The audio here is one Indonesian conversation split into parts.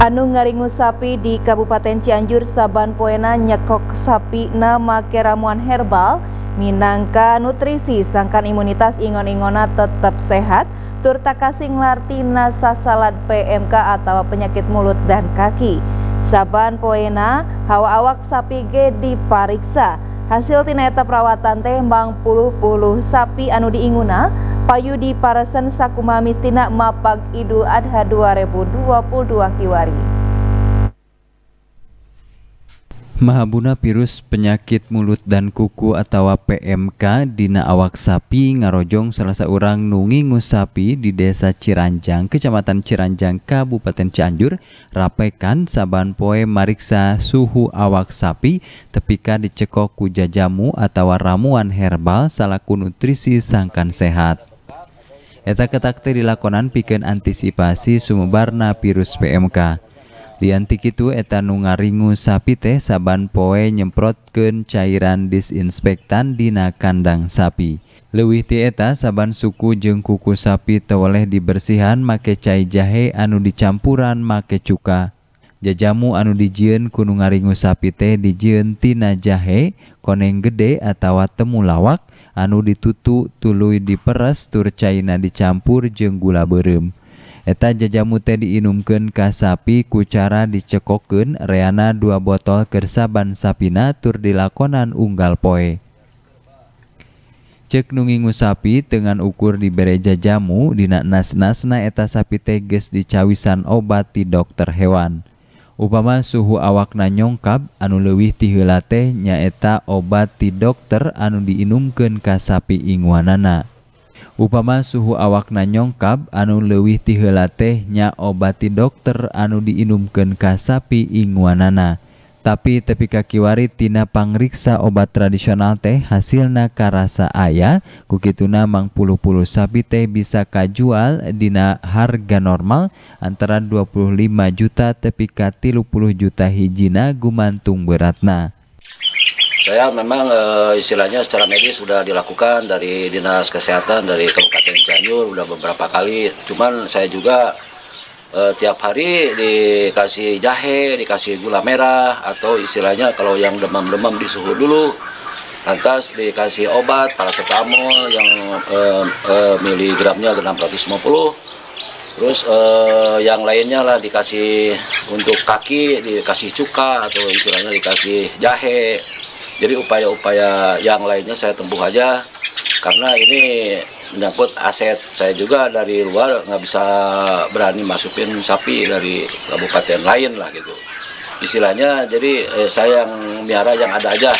Anu ngaringu sapi di Kabupaten Cianjur Saban Poena nyekok sapi nama keramuan herbal Minangka nutrisi sangkan imunitas ingon-ingona tetap sehat Turta kasing lartina sasalad PMK atau penyakit mulut dan kaki Saban Poena hawa awak sapi gede dipariksa Hasil tina eta perawatan teh bang puluh-puluh sapi anu diinguna Payudi Parasen Sakuma Mistina Mapag Idul Adha 2022 Kiwari. Mahabuna virus penyakit mulut dan kuku atau PMK dina awak sapi ngarojong salah seorang nungi sapi di desa Ciranjang, kecamatan Ciranjang, Kabupaten Cianjur, rapekan saban poe mariksa suhu awak sapi tepika dicekok ku jajamu atau ramuan herbal salaku nutrisi sangkan sehat. eta ketakte di lakonan piken antisipasi Sumebarna pirus PMK. Li tikitu eta nua ringu sapiteite saban poe nymprot keun cairan disinspektandinana kandang sapi. Lewih ti eta saban suku jeung kuku sapi teweleh dibersihan make cair jahe anu di campuran make cuka. Jajamu anu di Jen Kuung Aringngu sapite di Jentina Jahe, koneng gede atawa temu lawak, anu ditutu tulu di peras turcaina dicampur jenggula berem. Eta jaja Mute diinumke Ka sappi kucara dicekoken Reana dua botto Kersaaban sapina tur di lakonan unggal poe. Cek Nungingngu sapi dengan ukur di bereja Jamu Dinak nas-nasna eta sapite ges di cawisan obat di Do hewan. 56 Upama suhu awakna nyongkap, anu lewih tihelate, nya eta obobati dokterkter, anu diinumken kasapi ingwanana. Upama suhu awakna nyongkap, anu lewih tihe lateh, nya obati dokterkter, anu diinumken kasapi ingwanana. tapi tepi kakiwari tina pangriksa obat tradisional teh hasilna karasa aya kukituna mang puluh-puluh sapi teh bisa kajual dina harga normal antara 25 juta tepi kati 30 juta hijina gumantung beratna saya memang e, istilahnya secara medis sudah dilakukan dari dinas kesehatan dari Kabupaten Cianjur sudah beberapa kali cuman saya juga e, tiap hari dikasih jahe, dikasih gula merah atau istilahnya kalau yang demam-demam disuhu dulu lantas dikasih obat paracetamol yang e, e, miligramnya 650 terus yang lainnya lah dikasih untuk kaki dikasih cuka atau istilahnya dikasih jahe jadi upaya-upaya yang lainnya saya tempuh aja karena ini menyangkut aset saya juga dari luar nggak bisa berani masukin sapi dari kabupaten lain lah gitu istilahnya jadi eh, saya yang miara yang ada aja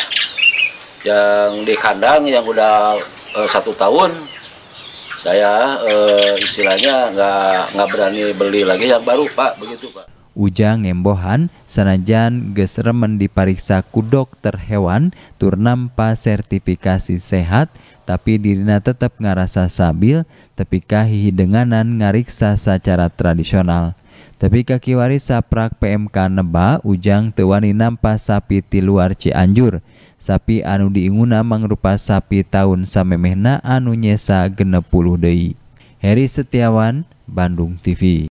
yang di kandang yang udah eh, satu tahun saya eh, istilahnya nggak nggak berani beli lagi yang baru pak begitu pak Ujang Embohan sanajan gesremen dipariksa ku dokter hewan nampa sertifikasi sehat tapi dirina tetap ngarasa sabil tapi kahih denganan ngariksa secara tradisional. Tapi kaki waris saprak PMK Neba Ujang tewani nampa sapi ti luar Cianjur. Sapi anu diinguna mangrupa sapi tahun samemehna anu nyesa genep dei Heri Setiawan, Bandung TV.